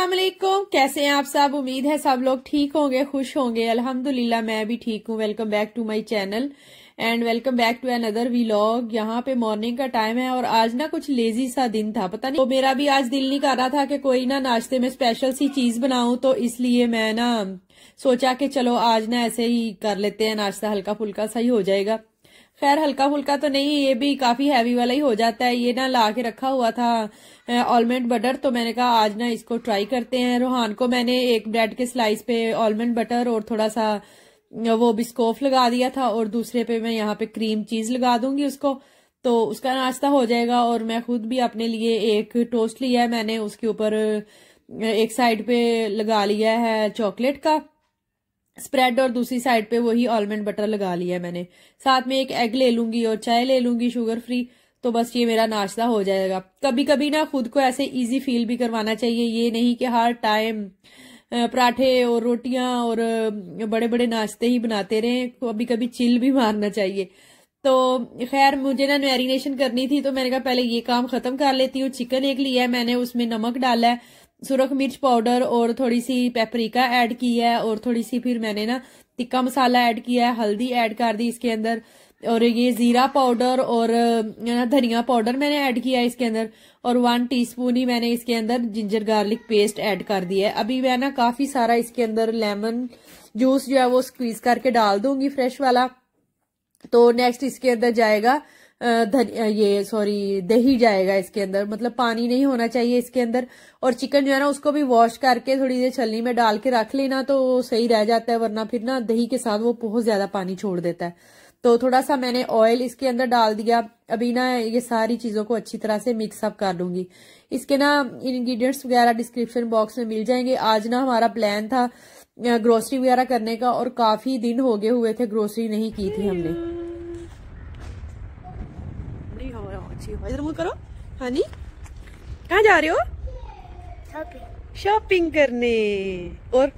अस्सलाम वालेकुम कैसे हैं आप सब उम्मीद है सब लोग ठीक होंगे खुश होंगे अल्हम्दुलिल्लाह मैं भी ठीक हूँ welcome back to my channel and welcome back to another vlog यहाँ पे मॉर्निंग का टाइम है और आज ना कुछ लेजी सा दिन था पता नहीं तो मेरा भी आज दिल नहीं कर रहा था कि कोई ना नाश्ते में स्पेशल सी चीज बनाऊं तो इसलिए मैं ना सोचा कि चलो आज ना ऐसे ही कर लेते हैं नाश्ता हल्का फुल्का सा ही हो जाएगा खैर हल्का फुल्का तो नहीं ये भी काफी हैवी वाला ही हो जाता है ये ना ला के रखा हुआ था ऑलमंड बटर तो मैंने कहा आज ना इसको ट्राई करते हैं रोहान को मैंने एक ब्रेड के स्लाइस पे ऑलमंड बटर और थोड़ा सा वो बिस्कोफ लगा दिया था और दूसरे पे मैं यहाँ पे क्रीम चीज लगा दूंगी उसको तो उसका नाश्ता हो जाएगा और मैं खुद भी अपने लिए एक टोस्ट लिया है मैंने उसके ऊपर एक साइड पे लगा लिया है चॉकलेट का स्प्रेड और दूसरी साइड पे वही आलमंड बटर लगा लिया मैंने साथ में एक एग ले लूंगी और चाय ले लूंगी शुगर फ्री तो बस ये मेरा नाश्ता हो जाएगा कभी कभी ना खुद को ऐसे इजी फील भी करवाना चाहिए ये नहीं कि हर टाइम पराठे और रोटियां और बड़े बड़े नाश्ते ही बनाते रहे कभी कभी चिल भी मारना चाहिए तो खैर मुझे ना मैरिनेशन करनी थी तो मैंने कहा पहले ये काम खत्म कर लेती हूँ चिकन एक लिया है मैंने उसमें नमक डाला है सुरख मिर्च पाउडर और थोड़ी सी पेपरिका ऐड की है और थोड़ी सी फिर मैंने ना टिक्का मसाला ऐड किया है हल्दी ऐड कर दी इसके अंदर और ये जीरा पाउडर और धनिया पाउडर मैंने ऐड किया है इसके अंदर और वन टीस्पून ही मैंने इसके अंदर जिंजर गार्लिक पेस्ट ऐड कर दिया है अभी मैं ना काफी सारा इसके अंदर लेमन जूस जो है वो स्क्वीज करके डाल दूंगी फ्रेश वाला तो नेक्स्ट इसके अंदर जाएगा धन ये सॉरी दही जाएगा इसके अंदर मतलब पानी नहीं होना चाहिए इसके अंदर और चिकन जो है ना उसको भी वॉश करके थोड़ी देर छलनी में डाल के रख लेना तो सही रह जाता है वरना फिर ना दही के साथ वो बहुत ज्यादा पानी छोड़ देता है तो थोड़ा सा मैंने ऑयल इसके अंदर डाल दिया अभी ना ये सारी चीजों को अच्छी तरह से मिक्सअप कर लूंगी इसके ना इनग्रीडियंट्स वगैरह डिस्क्रिप्शन बॉक्स में मिल जाएंगे आज ना हमारा प्लान था ग्रोसरी वगैरह करने का और काफी दिन हो गए हुए थे ग्रोसरी नहीं की थी हमने करो इधर मुंह करो हाँ जी कहाँ जा रहे हो शॉपिंग करने और,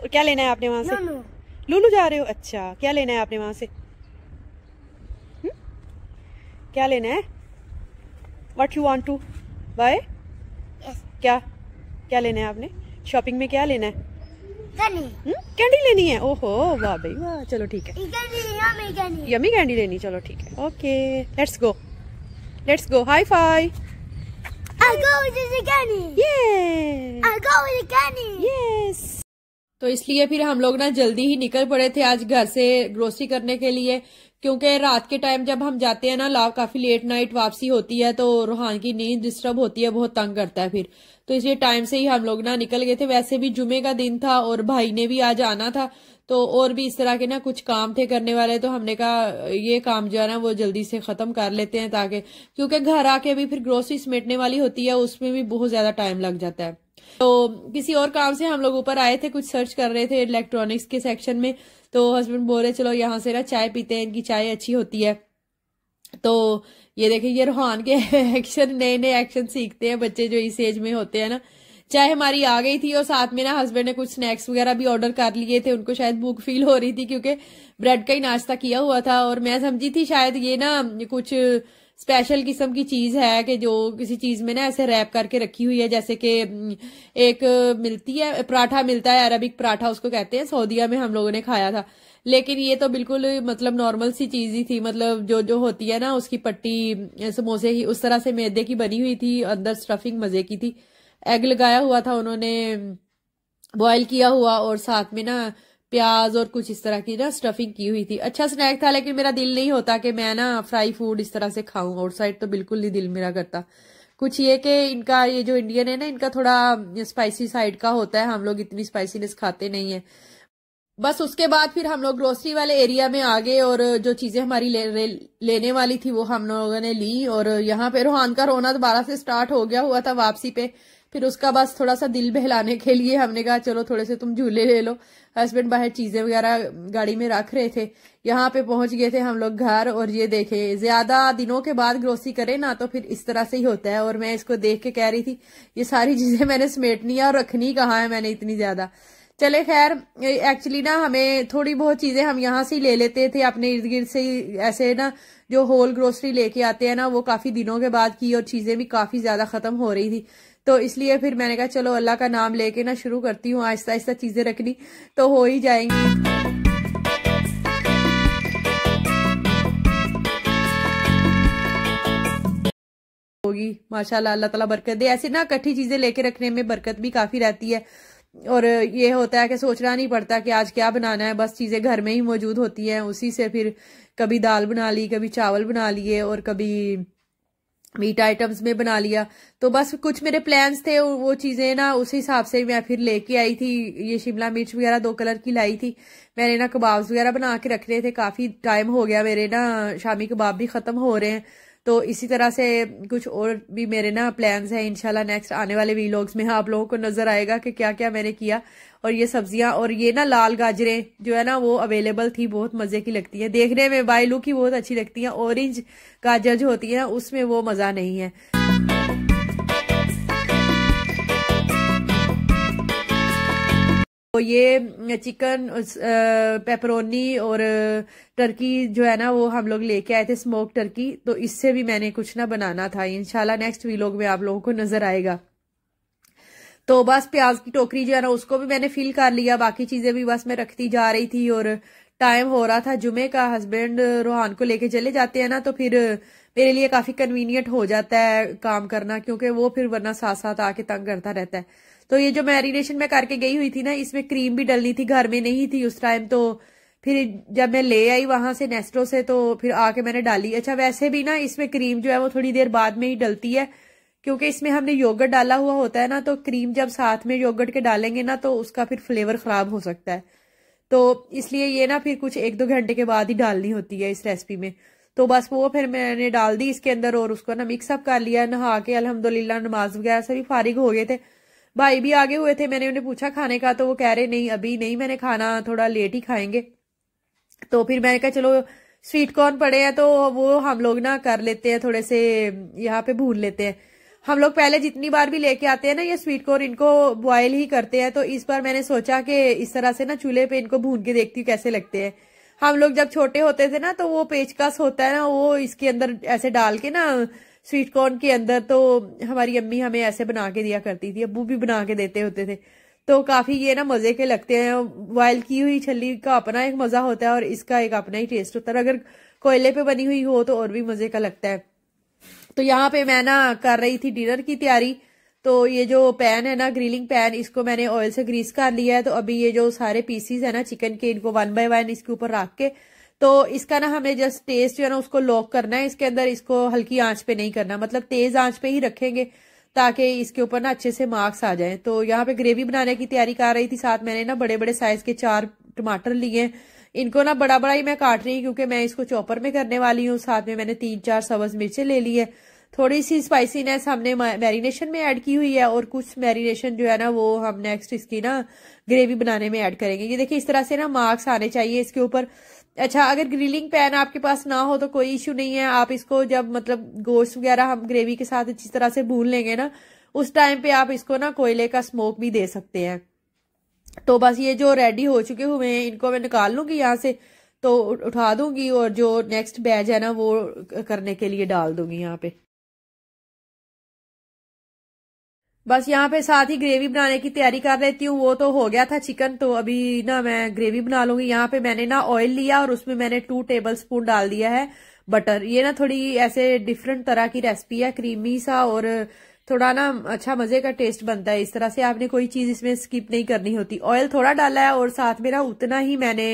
और क्या लेना है आपने वहां से लूलू जा रहे हो अच्छा क्या लेना है आपने वहां से हुँ? हम्म? क्या लेना है what you want to buy क्या क्या लेना है आपने शॉपिंग में क्या लेना है कैंडी हम्म? लेनी है ओहो वाह भाई वाह चलो ठीक है यमी कैंडी लेनी चलो ठीक है okay let's go Let's go. High five. I'll go with the gunny. Yeah. I'll go with the gunny. Yes. तो इसलिए फिर हम लोग ना जल्दी ही निकल पड़े थे आज घर से ग्रोसरी करने के लिए क्योंकि रात के टाइम जब हम जाते हैं ना लाभ काफी लेट नाइट वापसी होती है तो रूहान की नींद डिस्टर्ब होती है बहुत तंग करता है फिर तो इसलिए टाइम से ही हम लोग ना निकल गए थे वैसे भी जुमे का दिन था और भाई ने भी आज आना था तो और भी इस तरह के ना कुछ काम थे करने वाले तो हमने कहा ये काम जो है ना वो जल्दी से ख़त्म कर लेते हैं ताकि क्योंकि घर आके भी फिर ग्रोसरी समेटने वाली होती है उसमें भी बहुत ज़्यादा टाइम लग जाता है तो किसी और काम से हम लोग ऊपर आए थे कुछ सर्च कर रहे थे इलेक्ट्रॉनिक्स के सेक्शन में तो हस्बैंड बोल रहे चलो यहाँ से ना चाय पीते हैं इनकी चाय अच्छी होती है तो ये देखें ये रूहान के एक्शन नए नए एक्शन सीखते हैं बच्चे जो इस एज में होते हैं ना चाय हमारी आ गई थी और साथ में ना हस्बैंड ने कुछ स्नैक्स वगैरह भी ऑर्डर कर लिए थे उनको शायद भूख फील हो रही थी क्योंकि ब्रेड का ही नाश्ता किया हुआ था और मैं समझी थी शायद ये ना कुछ स्पेशल किस्म की चीज है कि जो किसी चीज में ना ऐसे रैप करके रखी हुई है जैसे कि एक मिलती है पराठा मिलता है अरबिक पराठा उसको कहते हैं सऊदीया में हम लोगों ने खाया था लेकिन ये तो बिल्कुल मतलब नॉर्मल सी चीज ही थी मतलब जो जो होती है ना उसकी पट्टी समोसे ही उस तरह से मैदे की बनी हुई थी अंदर स्टफिंग मजे की थी एग लगाया हुआ था उन्होंने बॉयल किया हुआ और साथ में ना प्याज और कुछ इस तरह की ना स्टफिंग की हुई थी अच्छा स्नैक था लेकिन मेरा दिल नहीं होता कि मैं ना फ्राई फूड इस तरह से खाऊं आउटसाइड तो बिल्कुल नहीं दिल मेरा करता कुछ ये कि इनका ये जो इंडियन है ना इनका थोड़ा स्पाइसी साइड का होता है हम लोग इतनी स्पाइसीनेस खाते नहीं है बस उसके बाद फिर हम लोग ग्रोसरी वाले एरिया में आ गए और जो चीजें हमारी ले, लेने वाली थी वो हम लोगों ने ली और यहाँ पे रोहान का रोना दोबारा से स्टार्ट हो गया हुआ था वापसी पे फिर उसका बस थोड़ा सा दिल बहलाने के लिए हमने कहा चलो थोड़े से तुम झूले ले लो हस्बैंड बाहर चीजें वगैरह गाड़ी में रख रहे थे यहाँ पे पहुंच गए थे हम लोग घर और ये देखे ज्यादा दिनों के बाद ग्रोसी करे ना तो फिर इस तरह से ही होता है और मैं इसको देख के कह रही थी ये सारी चीजें मैंने समेटनी है और रखनी कहा है मैंने इतनी ज्यादा चले खैर एक्चुअली ना हमें थोड़ी बहुत चीजें हम यहाँ से ही ले लेते थे अपने इर्द गिर्द से ही ऐसे ना जो होल ग्रोसरी लेके आते हैं ना वो काफी दिनों के बाद की और चीजें भी काफी ज्यादा खत्म हो रही थी तो इसलिए फिर मैंने कहा चलो अल्लाह का नाम लेके ना शुरू करती हूँ आहिस्ता आहिस्ता चीज़ें रखनी तो हो ही जाएंगी होगी माशाल्लाह अल्लाह ताला बरकत दे ऐसे ना इकट्ठी चीजें लेके रखने में बरकत भी काफी रहती है और ये होता है कि सोचना नहीं पड़ता कि आज क्या बनाना है बस चीजें घर में ही मौजूद होती हैं उसी से फिर कभी दाल बना ली कभी चावल बना लिए और कभी मीट आइटम्स में बना लिया तो बस कुछ मेरे प्लान्स थे वो चीज़ें ना उस हिसाब से मैं फिर लेके आई थी ये शिमला मिर्च वगैरह दो कलर की लाई थी मैंने ना कबाब वगैरह बना के रख रहे थे काफ़ी टाइम हो गया मेरे ना शामी कबाब भी ख़त्म हो रहे हैं तो इसी तरह से कुछ और भी मेरे ना प्लान्स हैं इनशाला नेक्स्ट आने वाले वीलॉग्स में आप लोगों को नजर आएगा कि क्या क्या मैंने किया और ये सब्जियां और ये ना लाल गाजरें जो है ना वो अवेलेबल थी बहुत मजे की लगती है देखने में बाई लुक ही बहुत अच्छी लगती है ऑरेंज गाजर जो होती है उसमें वो मजा नहीं है तो ये चिकन पेपरोनी और टर्की जो है ना वो हम लोग लेके आए थे स्मोक टर्की तो इससे भी मैंने कुछ ना बनाना था इनशाला नेक्स्ट वीलॉग में आप लोगों को नजर आएगा तो बस प्याज की टोकरी जो है ना उसको भी मैंने फिल कर लिया बाकी चीजें भी बस मैं रखती जा रही थी और टाइम हो रहा था जुमे का हस्बैंड रोहान को लेके चले जाते हैं ना तो फिर मेरे लिए काफी कन्वीनियंट हो जाता है काम करना क्योंकि वो फिर वरना साथ साथ आके तंग करता रहता है तो ये जो मैरिनेशन मैं करके गई हुई थी ना इसमें क्रीम भी डलनी थी घर में नहीं थी उस टाइम तो फिर जब मैं ले आई वहां से नेस्टो से तो फिर आके मैंने डाली अच्छा वैसे भी ना इसमें क्रीम जो है वो थोड़ी देर बाद में ही डलती है क्योंकि इसमें हमने योगर्ट डाला हुआ होता है ना तो क्रीम जब साथ में योगर्ट के डालेंगे ना तो उसका फिर फ्लेवर खराब हो सकता है तो इसलिए ये ना फिर कुछ एक दो घंटे के बाद ही डालनी होती है इस रेसिपी में तो बस वो फिर मैंने डाल दी इसके अंदर और उसको ना मिक्सअप कर लिया नहा के अलहमदुल्ला नमाज वगैरह से भी फारिग हो गए थे भाई भी आगे हुए थे मैंने उन्हें पूछा खाने का तो वो कह रहे नहीं अभी नहीं मैंने खाना थोड़ा लेट ही खाएंगे तो फिर मैंने कहा चलो स्वीट कॉर्न पड़े हैं तो वो हम लोग ना कर लेते हैं थोड़े से यहाँ पे भून लेते हैं हम लोग पहले जितनी बार भी लेके आते हैं ना ये स्वीट कॉर्न इनको बॉयल ही करते हैं तो इस बार मैंने सोचा कि इस तरह से ना चूल्हे पे इनको भून के देखती हूँ कैसे लगते हैं हम लोग जब छोटे होते थे ना तो वो पेचकस होता है ना वो इसके अंदर ऐसे डाल के ना स्वीट कॉर्न के अंदर तो हमारी अम्मी हमें ऐसे बना के दिया करती थी अबू भी बना के देते होते थे तो काफी ये ना मजे के लगते हैं वाइल की हुई छली का अपना एक मजा होता है और इसका एक अपना ही टेस्ट होता है अगर कोयले पे बनी हुई हो तो और भी मजे का लगता है तो यहाँ पे मैं ना कर रही थी डिनर की तैयारी तो ये जो पैन है ना ग्रिलिंग पैन इसको मैंने ऑयल से ग्रीस कर लिया है तो अभी ये जो सारे पीसीस है ना चिकन के इनको वन बाय वन इसके ऊपर रख के तो इसका ना हमें जस्ट टेस्ट जो है ना उसको लॉक करना है इसके अंदर इसको हल्की आंच पे नहीं करना मतलब तेज आंच पे ही रखेंगे ताकि इसके ऊपर ना अच्छे से मार्क्स आ जाएं तो यहाँ पे ग्रेवी बनाने की तैयारी कर रही थी साथ मैंने ना बड़े बड़े साइज के चार टमाटर लिए इनको ना बड़ा बड़ा ही मैं काट रही हूँ क्योंकि मैं इसको चॉपर में करने वाली हूँ साथ में मैंने तीन चार सब्ज मिर्चे ले ली है थोड़ी सी स्पाइसीनेस हमने मैरिनेशन में ऐड की हुई है और कुछ मैरिनेशन जो है ना वो हम नेक्स्ट इसकी ना ग्रेवी बनाने में ऐड करेंगे ये देखिए इस तरह से ना मार्क्स आने चाहिए इसके ऊपर अच्छा अगर ग्रिलिंग पैन आपके पास ना हो तो कोई इशू नहीं है आप इसको जब मतलब गोश्त वगैरह हम ग्रेवी के साथ अच्छी तरह से भून लेंगे ना उस टाइम पे आप इसको ना कोयले का स्मोक भी दे सकते हैं तो बस ये जो रेडी हो चुके हुए हैं इनको मैं निकाल लूंगी यहाँ से तो उठा दूंगी और जो नेक्स्ट बैच है ना वो करने के लिए डाल दूंगी यहाँ पे बस यहाँ पे साथ ही ग्रेवी बनाने की तैयारी कर लेती हूँ वो तो हो गया था चिकन तो अभी ना मैं ग्रेवी बना लूंगी यहाँ पे मैंने ना ऑयल लिया और उसमें मैंने टू टेबल स्पून डाल दिया है बटर ये ना थोड़ी ऐसे डिफरेंट तरह की रेसिपी है क्रीमी सा और थोड़ा ना अच्छा मजे का टेस्ट बनता है इस तरह से आपने कोई चीज इसमें स्किप नहीं करनी होती ऑयल थोड़ा डाला है और साथ में ना उतना ही मैंने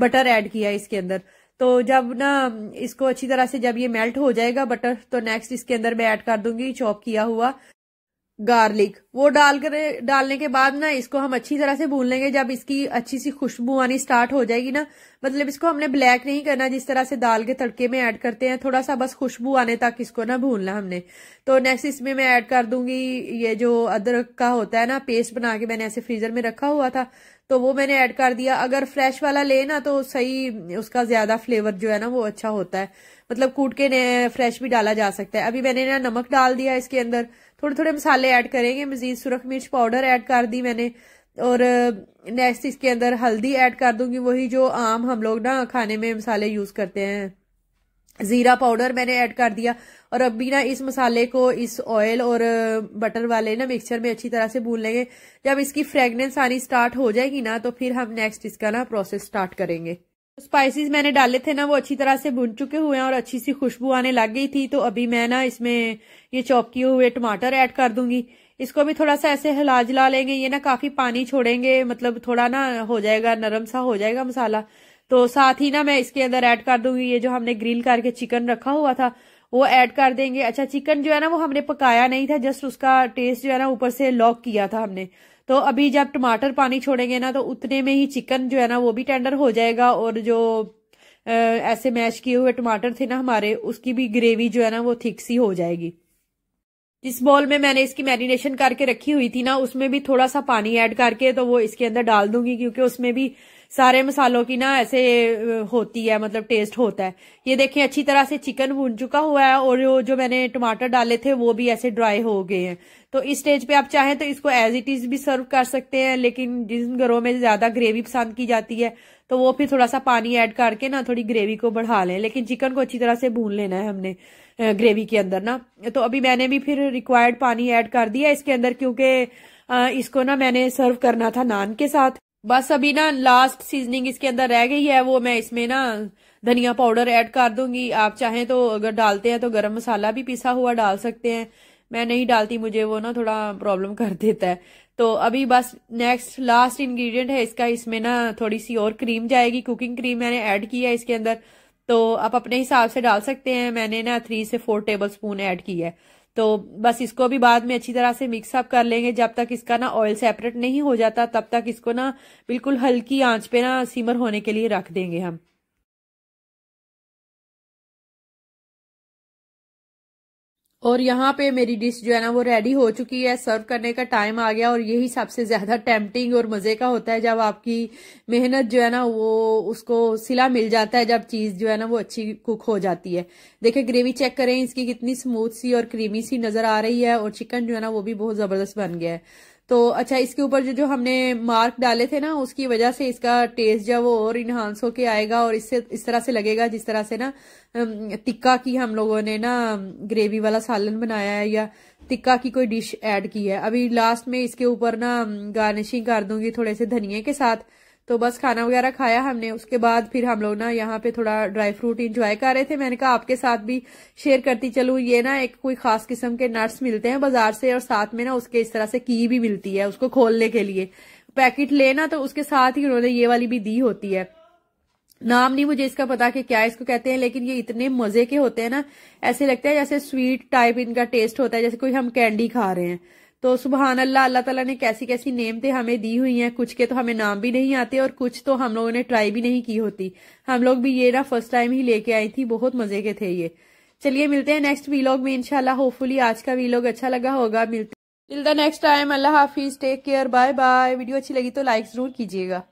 बटर ऐड किया है इसके अंदर तो जब ना इसको अच्छी तरह से जब ये मेल्ट हो जाएगा बटर तो नेक्स्ट इसके अंदर मैं ऐड कर दूंगी चॉप किया हुआ गार्लिक वो डालकर डालने के बाद ना इसको हम अच्छी तरह से भून लेंगे जब इसकी अच्छी सी खुशबू आनी स्टार्ट हो जाएगी ना मतलब इसको हमने ब्लैक नहीं करना जिस तरह से दाल के तड़के में ऐड करते हैं थोड़ा सा बस खुशबू आने तक इसको ना भूनना हमने तो नेक्स्ट इसमें मैं ऐड कर दूंगी ये जो अदरक का होता है ना पेस्ट बना के मैंने ऐसे फ्रीजर में रखा हुआ था तो वो मैंने ऐड कर दिया अगर फ्रेश वाला ले ना तो सही उसका ज्यादा फ्लेवर जो है ना वो अच्छा होता है मतलब कूट के फ्रेश भी डाला जा सकता है अभी मैंने ना नमक डाल दिया इसके अंदर थोड़े थोड़े मसाले ऐड करेंगे मज़ीद सुरख मिर्च पाउडर ऐड कर दी मैंने और नेक्स्ट इसके अंदर हल्दी ऐड कर दूंगी वही जो आम हम लोग ना खाने में मसाले यूज़ करते हैं ज़ीरा पाउडर मैंने ऐड कर दिया और अब भी ना इस मसाले को इस ऑयल और बटर वाले ना मिक्सचर में अच्छी तरह से भून लेंगे जब इसकी फ्रेगनेंस आनी स्टार्ट हो जाएगी ना तो फिर हम नेक्स्ट इसका ना प्रोसेस स्टार्ट करेंगे स्पाइसेस मैंने डाले थे ना वो अच्छी तरह से भुन चुके हुए हैं और अच्छी सी खुशबू आने लग गई थी तो अभी मैं ना इसमें ये चॉप किए हुए टमाटर ऐड कर दूंगी इसको भी थोड़ा सा ऐसे हिला जला लेंगे ये ना काफी पानी छोड़ेंगे मतलब थोड़ा ना हो जाएगा नरम सा हो जाएगा मसाला तो साथ ही ना मैं इसके अंदर ऐड कर दूंगी ये जो हमने ग्रिल करके चिकन रखा हुआ था वो ऐड कर देंगे अच्छा चिकन जो है ना वो हमने पकाया नहीं था जस्ट उसका टेस्ट जो है ना ऊपर से लॉक किया था हमने तो अभी जब टमाटर पानी छोड़ेंगे ना तो उतने में ही चिकन जो है ना वो भी टेंडर हो जाएगा और जो ऐसे मैश किए हुए टमाटर थे ना हमारे उसकी भी ग्रेवी जो है ना वो थिक सी हो जाएगी जिस बॉल में मैंने इसकी मैरिनेशन करके रखी हुई थी ना उसमें भी थोड़ा सा पानी ऐड करके तो वो इसके अंदर डाल दूंगी क्योंकि उसमें भी सारे मसालों की ना ऐसे होती है मतलब टेस्ट होता है ये देखें अच्छी तरह से चिकन भून चुका हुआ है और जो जो मैंने टमाटर डाले थे वो भी ऐसे ड्राई हो गए हैं तो इस स्टेज पे आप चाहें तो इसको एज इट इज भी सर्व कर सकते हैं लेकिन जिन घरों में ज्यादा ग्रेवी पसंद की जाती है तो वो फिर थोड़ा सा पानी ऐड करके ना थोड़ी ग्रेवी को बढ़ा लें लेकिन चिकन को अच्छी तरह से भून लेना है हमने ग्रेवी के अंदर ना तो अभी मैंने भी फिर रिक्वायर्ड पानी ऐड कर दिया इसके अंदर क्योंकि इसको ना मैंने सर्व करना था नान के साथ बस अभी ना लास्ट सीजनिंग इसके अंदर रह गई है वो मैं इसमें ना धनिया पाउडर ऐड कर दूंगी आप चाहें तो अगर डालते हैं तो गर्म मसाला भी पिसा हुआ डाल सकते हैं मैं नहीं डालती मुझे वो ना थोड़ा प्रॉब्लम कर देता है तो अभी बस नेक्स्ट लास्ट इंग्रेडिएंट है इसका इसमें ना थोड़ी सी और क्रीम जाएगी कुकिंग क्रीम मैंने ऐड की है इसके अंदर तो आप अपने हिसाब से डाल सकते हैं मैंने ना थ्री से फोर टेबल स्पून ऐड की है तो बस इसको भी बाद में अच्छी तरह से मिक्सअप कर लेंगे जब तक इसका ना ऑयल सेपरेट नहीं हो जाता तब तक इसको ना बिल्कुल हल्की आंच पे ना सिमर होने के लिए रख देंगे हम और यहाँ पे मेरी डिश जो है ना वो रेडी हो चुकी है सर्व करने का टाइम आ गया और यही सबसे ज़्यादा टेम्पटिंग और मज़े का होता है जब आपकी मेहनत जो है ना वो उसको सिला मिल जाता है जब चीज़ जो है ना वो अच्छी कुक हो जाती है देखिए ग्रेवी चेक करें इसकी कितनी स्मूथ सी और क्रीमी सी नज़र आ रही है और चिकन जो है ना वो भी बहुत ज़बरदस्त बन गया है तो अच्छा इसके ऊपर जो जो हमने मार्क डाले थे ना उसकी वजह से इसका टेस्ट जो वो और इन्हांस होके आएगा और इससे इस तरह से लगेगा जिस तरह से ना तिक्का की हम लोगों ने ना ग्रेवी वाला सालन बनाया है या तिक्का की कोई डिश ऐड की है अभी लास्ट में इसके ऊपर ना गार्निशिंग कर दूंगी थोड़े से धनिए के साथ तो बस खाना वगैरह खाया हमने उसके बाद फिर हम लोग ना यहाँ पे थोड़ा ड्राई फ्रूट इंजॉय कर रहे थे मैंने कहा आपके साथ भी शेयर करती चलू ये ना एक कोई खास किस्म के नट्स मिलते हैं बाजार से और साथ में ना उसके इस तरह से की भी मिलती है उसको खोलने के लिए पैकेट लेना तो उसके साथ ही उन्होंने ये वाली भी दी होती है नाम नहीं मुझे इसका पता कि क्या इसको कहते हैं लेकिन ये इतने मजे के होते हैं ना ऐसे लगता है जैसे स्वीट टाइप इनका टेस्ट होता है जैसे कोई हम कैंडी खा रहे हैं तो सुबहान अल्लाह अल्लाह तला ने कैसी कैसी नेमते हमें दी हुई हैं कुछ के तो हमें नाम भी नहीं आते और कुछ तो हम लोगों ने ट्राई भी नहीं की होती हम लोग भी ये ना फर्स्ट टाइम ही लेके आई थी बहुत मजे के थे ये चलिए मिलते हैं नेक्स्ट वीलॉग में इनशाला होपफुली आज का वीलॉग अच्छा लगा होगा मिलते टिल द नेक्स्ट टाइम अल्लाह हाफिज take care bye bye video अच्छी लगी तो लाइक जरूर कीजिएगा